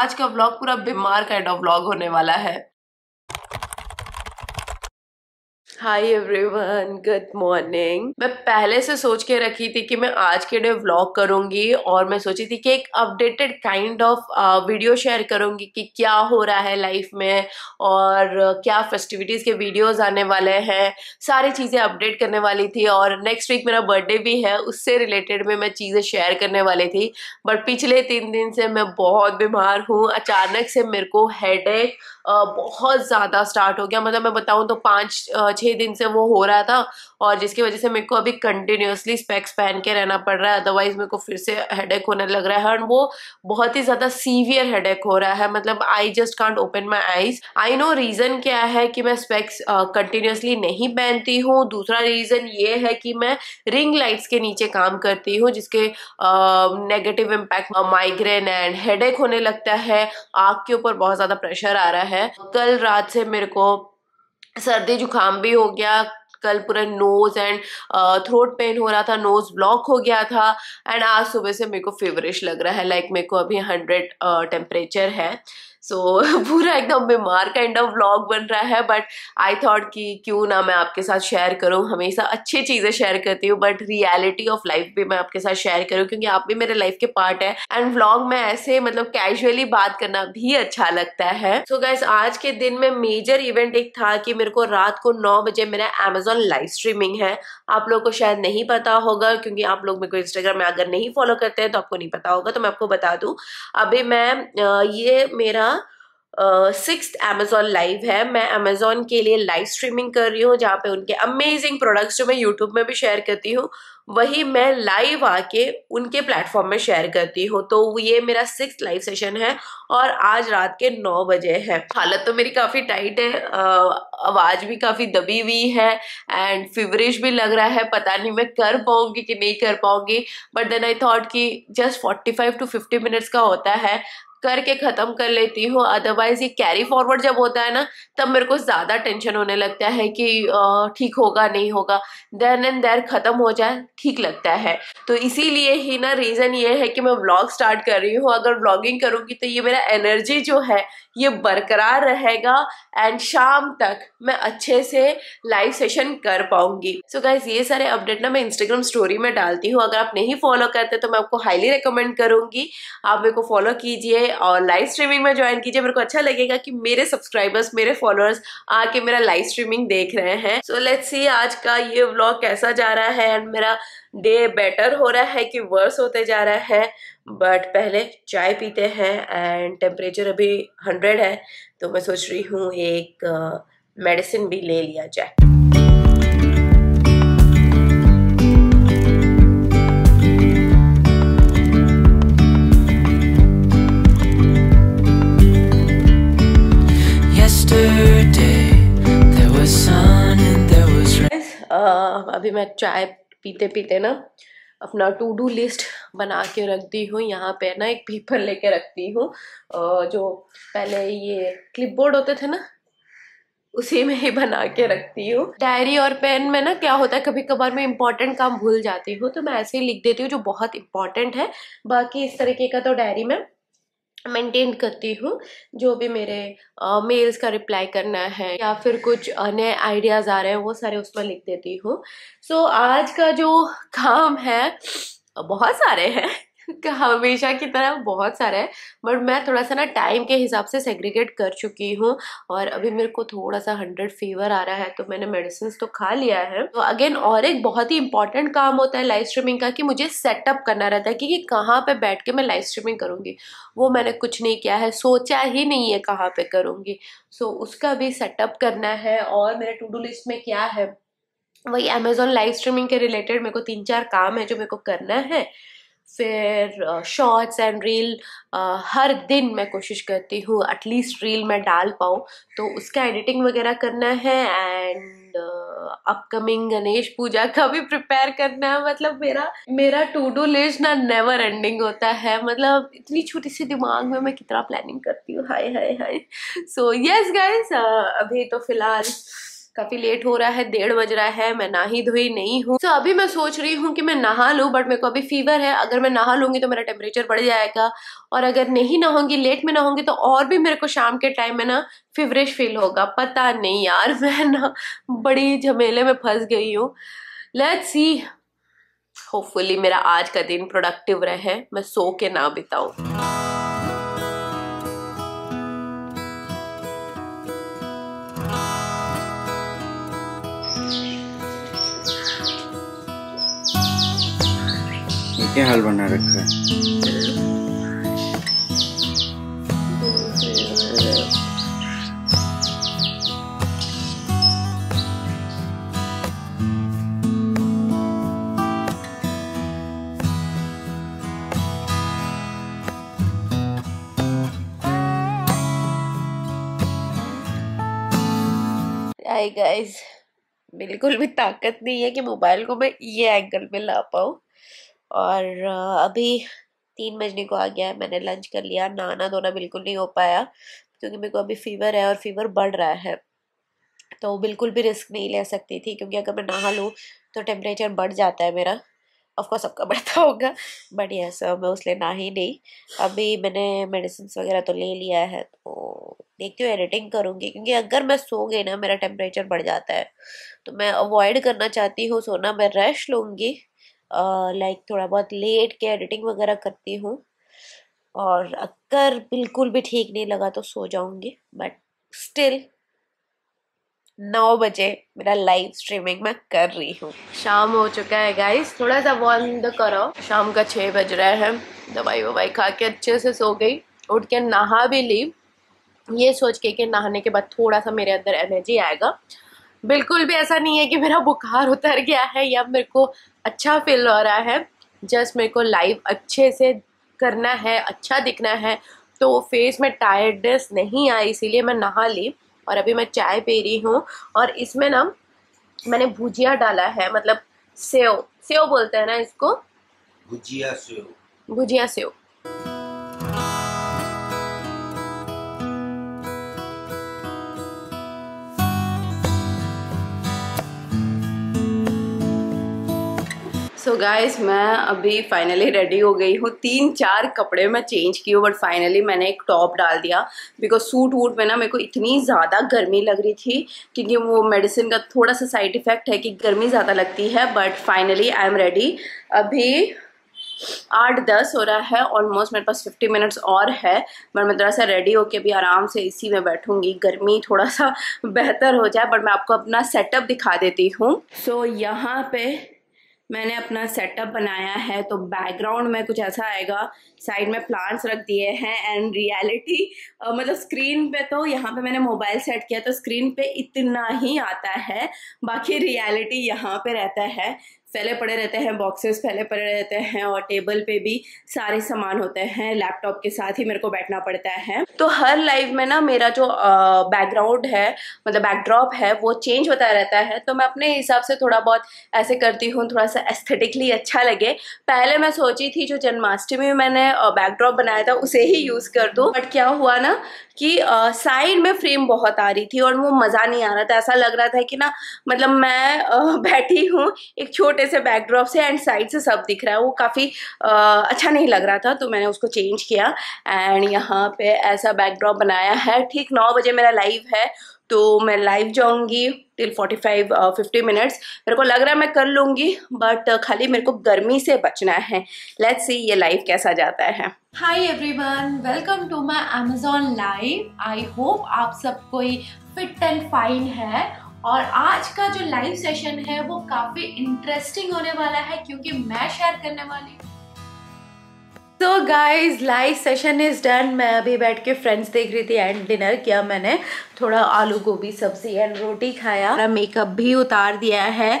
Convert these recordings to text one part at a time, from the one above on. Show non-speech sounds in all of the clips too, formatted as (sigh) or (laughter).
आज का व्लॉग पूरा बीमार काइंड ऑफ व्लॉग होने वाला है हाय एवरीवन गुड मॉर्निंग मैं पहले से सोच के रखी थी कि मैं आज के डे व्लॉग करूंगी और मैं सोची थी कि एक updated kind of video share करूंगी कि क्या हो रहा है लाइफ में और क्या फेस्टिविटीज़ के वीडियोस आने वाले हैं सारी चीज़ें अपडेट करने वाली थी और नेक्स्ट वीक मेरा बर्थडे भी है उससे रिलेटेड में मैं चीज़ें शेयर करने वाली थी बट पिछले तीन दिन से मैं बहुत बीमार हूँ अचानक से मेरे को हेड बहुत ज़्यादा स्टार्ट हो गया मतलब मैं बताऊँ तो पाँच छः दिन से वो हो रहा था और जिसकी वजह से मेरे को अभी कंटिन्यूसली स्पेक्स पहन के रहना पड़ रहा है अदरवाइज़ मेरे को फिर से हेड होने लग रहा है और वो बहुत ही ज़्यादा सीवियर हेड हो रहा है मतलब I just can't open my eyes I no reason क्या है कि मैं स्पेक्स कंटिन्यूसली नहीं पहनती हूँ दूसरा रीज़न ये है कि मैं रिंग लाइट्स के नीचे काम करती हूँ जिसके negative impact migraine and head होने लगता है आँख के ऊपर बहुत ज़्यादा प्रेशर आ रहा है है कल रात से मेरे को सर्दी जुकाम भी हो गया कल पूरा नोज एंड थ्रोट पेन हो रहा था नोज ब्लॉक हो गया था एंड आज सुबह से मेरे को फेवरिश लग रहा है लाइक like मेरे को अभी हंड्रेड टेम्परेचर है सो so, (laughs) पूरा एकदम बीमार काइंड ऑफ व्लॉग बन रहा है बट आई थॉट कि क्यों ना मैं आपके साथ शेयर करूँ हमेशा अच्छी चीज़ें शेयर करती हूँ बट रियलिटी ऑफ लाइफ भी मैं आपके साथ शेयर करूँ क्योंकि आप भी मेरे लाइफ के पार्ट है एंड व्लॉग में ऐसे मतलब कैजुअली बात करना भी अच्छा लगता है सो so गैस आज के दिन में मेजर इवेंट एक था कि मेरे को रात को नौ बजे मेरा अमेजोन लाइव स्ट्रीमिंग है आप लोग को शायद नहीं पता होगा क्योंकि आप लोग मेरे को इंस्टाग्राम में अगर नहीं फॉलो करते हैं तो आपको नहीं पता होगा तो मैं आपको बता दूँ अभी मैं ये मेरा सिक्स अमेज़ोन लाइव है मैं अमेज़ोन के लिए लाइव स्ट्रीमिंग कर रही हूँ जहाँ पे उनके अमेजिंग प्रोडक्ट्स जो मैं यूट्यूब में भी शेयर करती हूँ वही मैं लाइव आके उनके प्लेटफॉर्म में शेयर करती हूँ तो ये मेरा सिक्स लाइव सेशन है और आज रात के नौ बजे है हालत तो मेरी काफ़ी टाइट है आवाज़ भी काफ़ी दबी हुई है एंड फिवरिश भी लग रहा है पता नहीं मैं कर पाऊँगी कि नहीं कर पाऊँगी बट देन आई थॉट कि just forty five to fifty minutes का होता है करके ख़त्म कर लेती हूँ अदरवाइज़ ये कैरी फॉरवर्ड जब होता है ना तब मेरे को ज़्यादा टेंशन होने लगता है कि ठीक होगा नहीं होगा देन एंड देर ख़त्म हो जाए ठीक लगता है तो इसीलिए ही ना रीज़न ये है कि मैं ब्लॉग स्टार्ट कर रही हूँ अगर ब्लॉगिंग करूंगी तो ये मेरा एनर्जी जो है ये बरकरार रहेगा एंड शाम तक मैं अच्छे से लाइव सेशन कर पाऊंगी सो so गाइज ये सारे अपडेट ना मैं इंस्टाग्राम स्टोरी में डालती हूँ अगर आप नहीं फॉलो करते तो मैं आपको हाईली रिकमेंड करूँगी आप मेरे को फॉलो कीजिए और लाइव स्ट्रीमिंग में ज्वाइन कीजिए मेरे को अच्छा लगेगा कि मेरे सब्सक्राइबर्स मेरे फॉलोअर्स आके मेरा लाइव स्ट्रीमिंग देख रहे हैं सो लेट्स सी आज का ये व्लॉग कैसा जा रहा है एंड मेरा डे बेटर हो रहा है कि वर्स होते जा रहा है बट पहले चाय पीते हैं एंड टेम्परेचर अभी हंड्रेड है तो मैं सोच रही हूँ एक मेडिसिन भी ले लिया जाए अभी मैं चाय पीते पीते ना अपना टू डू लिस्ट बना के रखती हूँ यहाँ पे ना एक पेपर लेके रखती हूँ जो पहले ये क्लिपबोर्ड होते थे ना उसी में ही बना के रखती हूँ डायरी और पेन में ना क्या होता है कभी कभार मैं इंपॉर्टेंट काम भूल जाती हूँ तो मैं ऐसे ही लिख देती हूँ जो बहुत इंपॉर्टेंट है बाकी इस तरीके का तो डायरी में मेंटेन करती हूँ जो भी मेरे मेल्स का रिप्लाई करना है या फिर कुछ नए आइडियाज़ आ रहे हैं वो सारे उसमें लिख देती हूँ सो so, आज का जो काम है बहुत सारे हैं (laughs) हमेशा की तरह बहुत सारा है बट मैं थोड़ा सा ना टाइम के हिसाब से सेग्रीगेट कर चुकी हूँ और अभी मेरे को थोड़ा सा हंड्रेड फीवर आ रहा है तो मैंने मेडिसिन तो खा लिया है तो अगेन और एक बहुत ही इंपॉर्टेंट काम होता है लाइव स्ट्रीमिंग का कि मुझे सेटअप करना रहता है कि, कि कहाँ पर बैठ के मैं लाइव स्ट्रीमिंग करूँगी वो मैंने कुछ नहीं किया है सोचा ही नहीं है कहाँ पर करूँगी सो so, उसका भी सेटअप करना है और मेरे टू डू लिस्ट में क्या है वही अमेजोन लाइव स्ट्रीमिंग के रिलेटेड मेरे को तीन चार काम है जो मेरे को करना है फिर शॉर्ट्स एंड रील हर दिन मैं कोशिश करती हूँ एटलीस्ट रील मैं डाल पाऊँ तो उसका एडिटिंग वगैरह करना है and upcoming uh, Ganesh Puja का भी प्रिपेयर करना है मतलब मेरा मेरा टू डू लिस्ट ना नेवर एंडिंग होता है मतलब इतनी छोटी सी दिमाग में मैं कितना प्लानिंग करती हूँ हाय हाय हाय सो यस गाइस अभी तो फिलहाल काफी लेट हो रहा है डेढ़ बज रहा है मैं ना ही धोई नहीं हूँ तो so, अभी मैं सोच रही हूँ कि मैं नहा लूँ बट मेरे को अभी फीवर है अगर मैं नहा लूंगी तो मेरा टेम्परेचर बढ़ जाएगा और अगर नहीं नहाऊंगी लेट में नहाऊंगी तो और भी मेरे को शाम के टाइम में ना फीवरिश फील होगा पता नहीं यार (laughs) मैं ना बड़ी झमेले में फंस गई हूँ लेट्स सी होपफुली मेरा आज का दिन प्रोडक्टिव रहे मैं सो के ना बिताऊँ क्या हाल बना रखा है गाइस बिल्कुल भी ताकत नहीं है कि मोबाइल को मैं ये एंगल पे ला पाऊँ और अभी तीन बजने को आ गया है मैंने लंच कर लिया नाना धोना बिल्कुल नहीं हो पाया क्योंकि मेरे को अभी फीवर है और फीवर बढ़ रहा है तो बिल्कुल भी रिस्क नहीं ले सकती थी क्योंकि अगर मैं नहा लूँ तो टेम्परेचर बढ़ जाता है मेरा ऑफकोर्स सबका (laughs) बढ़ता होगा बट यस मैं उस ना ही नहीं अभी मैंने मेडिसिन वगैरह तो ले लिया है तो देखती हूँ एडिटिंग करूँगी क्योंकि अगर मैं सो गई ना मेरा टेम्परेचर बढ़ जाता है तो मैं अवॉइड करना चाहती हूँ सोना मैं रेस्ट लूँगी लाइक थोड़ा बहुत लेट के एडिटिंग वगैरह करती हूँ और अगर बिल्कुल भी ठीक नहीं लगा तो सो जाऊंगी बट स्टिल नौ बजे मेरा लाइव स्ट्रीमिंग मैं कर रही हूँ शाम हो चुका है गाइस थोड़ा सा बंद करो शाम का छः बज रहा है दवाई ववाई खा के अच्छे से सो गई उठ के नहा भी ली ये सोच के कि नहाने के बाद थोड़ा सा मेरे अंदर एनर्जी आएगा बिल्कुल भी ऐसा नहीं है कि मेरा बुखार उतर गया है या मेरे को अच्छा फील हो रहा है जस्ट मेरे को लाइव अच्छे से करना है अच्छा दिखना है तो फेस में टायर्डनेस नहीं आई इसीलिए मैं नहा ली और अभी मैं चाय पी रही हूँ और इसमें ना मैंने भुजिया डाला है मतलब सेव सेव बोलते हैं ना इसको bhujia sev bhujia sev so so guys मैं अभी फाइनली रेडी हो गई हूँ तीन चार कपड़े मैं चेंज की हूँ बट फाइनली मैंने एक टॉप डाल दिया बिकॉज सूट वूट में ना मेरे को इतनी ज़्यादा गर्मी लग रही थी क्योंकि वो मेडिसिन का थोड़ा सा साइड इफ़ेक्ट है कि गर्मी ज़्यादा लगती है but finally I am ready अभी आठ दस हो रहा है ऑलमोस्ट मेरे पास फिफ्टी मिनट्स और है बट मैं थोड़ा सा रेडी होके अभी आराम से इसी में बैठूंगी गर्मी थोड़ा सा (laughs) बेहतर हो जाए बट मैं आपको अपना सेटअप दिखा देती हूँ सो so, यहाँ पे मैंने अपना सेटअप बनाया है तो बैकग्राउंड में कुछ ऐसा आएगा साइड में प्लांट्स रख दिए हैं एंड रियलिटी मतलब स्क्रीन पे तो यहाँ पे मैंने मोबाइल सेट किया तो स्क्रीन पे इतना ही आता है बाकी रियलिटी यहाँ पे रहता है फैले पड़े रहते हैं बॉक्सेस फैले पड़े रहते हैं और टेबल पे भी सारे सामान होते हैं लैपटॉप के साथ ही मेरे को बैठना पड़ता है तो हर लाइफ में ना मेरा जो बैकग्राउंड है मतलब बैकड्रॉप है वो चेंज होता रहता है तो मैं अपने हिसाब से थोड़ा बहुत ऐसे करती हूँ थोड़ा सा एस्थेटिकली अच्छा लगे पहले मैं सोची थी जो जन्माष्टमी मैंने बैकड्रॉप बनाया था उसे ही यूज कर दूँ बट क्या हुआ ना कि साइड में फ्रेम बहुत आ रही थी और वो मज़ा नहीं आ रहा था ऐसा लग रहा था कि ना मतलब मैं (laughs) बैठी हूँ एक छोटे से बैकड्रॉप से एंड साइड से सब दिख रहा है वो काफ़ी अच्छा नहीं लग रहा था तो मैंने उसको चेंज किया एंड यहाँ पे ऐसा बैकड्रॉप बनाया है ठीक नौ बजे मेरा लाइव है तो मैं लाइव जाऊंगी टिल 45 50 मिनट्स मेरे को लग रहा है मैं कर लूंगी बट uh, खाली मेरे को गर्मी से बचना है लेट्स सी ये लाइव कैसा जाता है hi everyone welcome to my Amazon live I hope आप सब कोई फिट एंड फाइन है और आज का जो लाइव सेशन है वो काफ़ी इंटरेस्टिंग होने वाला है क्योंकि मैं शेयर करने वाली हूँ तो guys live session is done मैं अभी बैठ के फ्रेंड्स देख रही थी एंड डिनर किया मैंने थोड़ा आलू गोभी सब्जी एंड रोटी खाया मेकअप भी उतार दिया है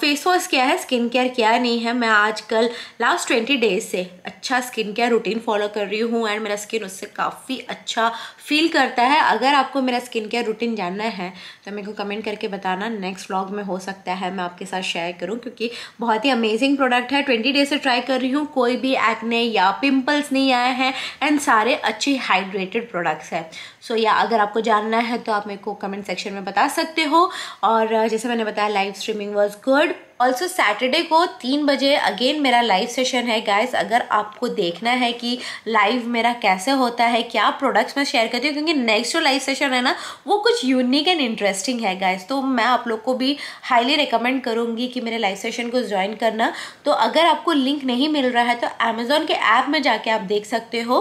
फेस वॉश किया है स्किन केयर किया नहीं है मैं आजकल लास्ट ट्वेंटी डेज से अच्छा स्किन केयर रूटीन फॉलो कर रही हूँ एंड मेरा स्किन उससे काफ़ी अच्छा फील करता है अगर आपको मेरा स्किन केयर रूटीन जानना है तो मेरे को कमेंट करके बताना नेक्स्ट व्लॉग में हो सकता है मैं आपके साथ शेयर करूँ क्योंकि बहुत ही अमेजिंग प्रोडक्ट है ट्वेंटी डेज से ट्राई कर रही हूँ कोई भी एक्ने या पिम्पल्स नहीं आए हैं एंड सारे अच्छे हाइड्रेटेड प्रोडक्ट्स हैं सो या अगर आपको जान डालना है तो आप मेरे को कमेंट सेक्शन में बता सकते हो और जैसे मैंने बताया live streaming was good also Saturday को तीन बजे अगेन मेरा लाइव सेशन है गाइस अगर आपको देखना है कि लाइव मेरा कैसे होता है क्या प्रोडक्ट्स मैं शेयर करती हूँ क्योंकि नेक्स्ट जो लाइव सेशन है ना वो कुछ यूनिक एंड इंटरेस्टिंग है गाइस तो मैं आप लोग को भी हाईली रिकमेंड करूँगी कि मेरे लाइव सेशन को ज्वाइन करना तो अगर आपको लिंक नहीं मिल रहा है तो अमेजोन के ऐप में जाके आप देख सकते हो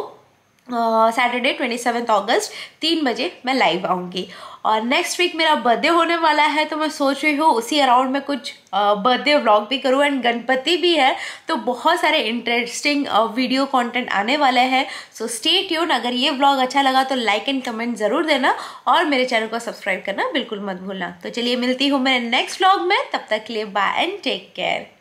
सैटरडे ट्वेंटी सेवन्थ ऑगस्ट तीन बजे मैं लाइव आऊँगी और नेक्स्ट वीक मेरा बर्थडे होने वाला है तो मैं सोच रही हूँ उसी अराउंड में कुछ बर्थडे व्लॉग भी करूँ एंड गणपति भी है तो बहुत सारे इंटरेस्टिंग वीडियो कंटेंट आने वाले हैं सो स्टे ट्यून अगर ये व्लॉग अच्छा लगा तो लाइक एंड कमेंट ज़रूर देना और मेरे चैनल को सब्सक्राइब करना बिल्कुल मत भूलना तो चलिए मिलती हूँ मेरे नेक्स्ट व्लॉग में तब तक के लिए बाय एंड टेक केयर